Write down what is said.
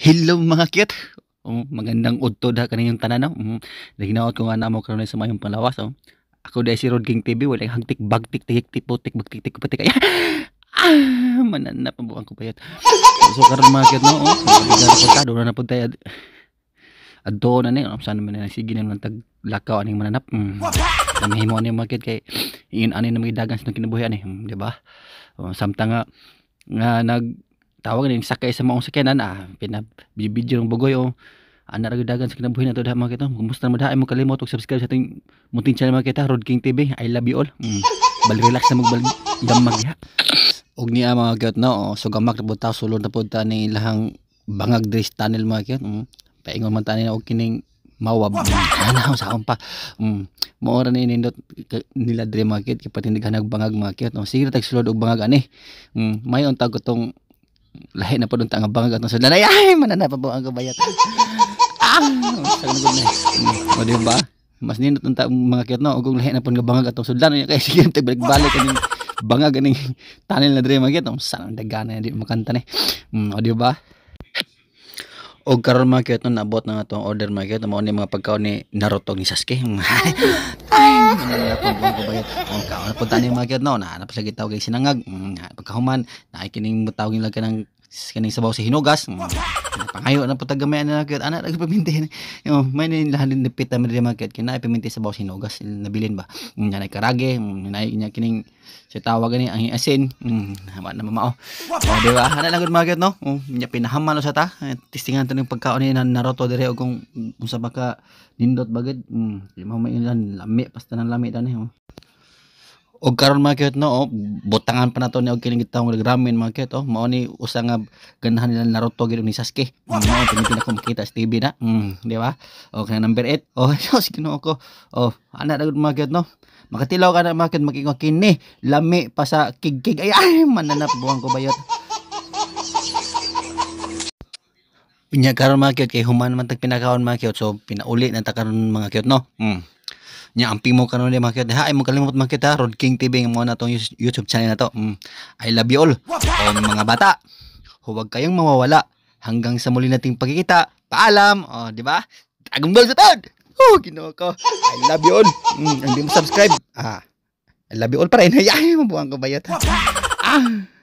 Hello mga cute. Um, oh, magandang udto da kaninyong tanan. Um, oh. mm. Naginaot ko nga na mo karon sa mayong palawas. Um. Ako dahil si Rod King TV, wala yung hagtik, bagtik, tigik, tipotik, bagtik, tik, patik. ah, ah mananap ang buwan ko payat. So, karon mga cute, no? Um, so, na po tayo, na po tayo. Ado na na, um, sana man na, sige na lang taglakaw aning mananap. Mm. Namihin mo ano mga cute, kay yun ano yung mga dagans ng kinabuhian eh. Um, mm, diba? Um, samtang nga, nga nag tawag ni sakay sa maong sakyanan ah pinabidyo ng bugoy o oh. ana ah, ra dagan sa kinabuhi na to da mga kita kumusta mo dahay mo kalimot og subscribe sa ating munting channel mga kita Rod King TV I love you all mm. bal relax sa magbal damag ya og niya ah, mga kita no oh, so gamak na pud sulod na pud ta ni lahang bangag dress tunnel mga kita mm. paingon man tanin og kining mawab ana sa akong pa um, mm. mo ra ni nindot nila dre market kay patindig hanag bangag market no sige tag sulod og bangag ani um, mm. may untag ko tong lahi na po doon tanga bangag at nasa Ay, ay mananapabo ang kabayat ah mm, o di ba mas ninot ang mga kiyot no ugong lahi na po nga bangag at sudlan niya kay sige tagbalik-balik kaning bangag kaning tunnel na dream? mga kiyot sanang dagana di makanta ni mm, o di ba og karon mga kiyot no naabot na nga tong order mga kiyot mao ni mga pagkaon ni Naruto ni Sasuke ah. ay manapon ko bayot ang kaon punta ni mga kiyot no na napasagitaw kay sinangag mm, pagkahuman na kining mutawag nila kanang kaning sabaw si hinugas hmm. pangayo na putag gamay na kay ana lagi paminti yo may ni lahalin dipit na diri market kinay paminti sabaw si hinugas nabilin ba hmm, nya nay karage hmm, nya nya kining si tawag ni ang asin hmm, hama na mamao oh di ba ana lang gud market no oh nya pinahaman sa ta eh, testingan ta pagkaon ni naroto diri og kung unsa ba ka nindot bagid mm di mo mailan lami pasta nang lami ta ni oh og karon market no oh, butangan pa nato ni og kining gitawong nagramen mga kiyot oh mao ni usa nga ganahan nila Naruto gyud ni Sasuke mm, mao pinipila kita makita sa TV na mm, di ba okay number 8 oh yes Ginoo ko oh ana dagud market no makatilaw ka na market kiyot makingo kini lami pa sa kigkig ay ay mananap buang ko bayot Nya karon market kay human man tag pinakaon market so pinauli na ta karon mga kiyot no mm nya amping mo karon di makita ha ay mo kalimot makita Rod King TV mo na tong YouTube channel na to mm, I love you all and mga bata huwag kayong mawawala hanggang sa muli nating pagkikita paalam oh di ba Dragon Ball Zetod oh ginawa ko I love you all mm, hindi mo subscribe ah I love you all para inayahin mo buwan ko bayat ah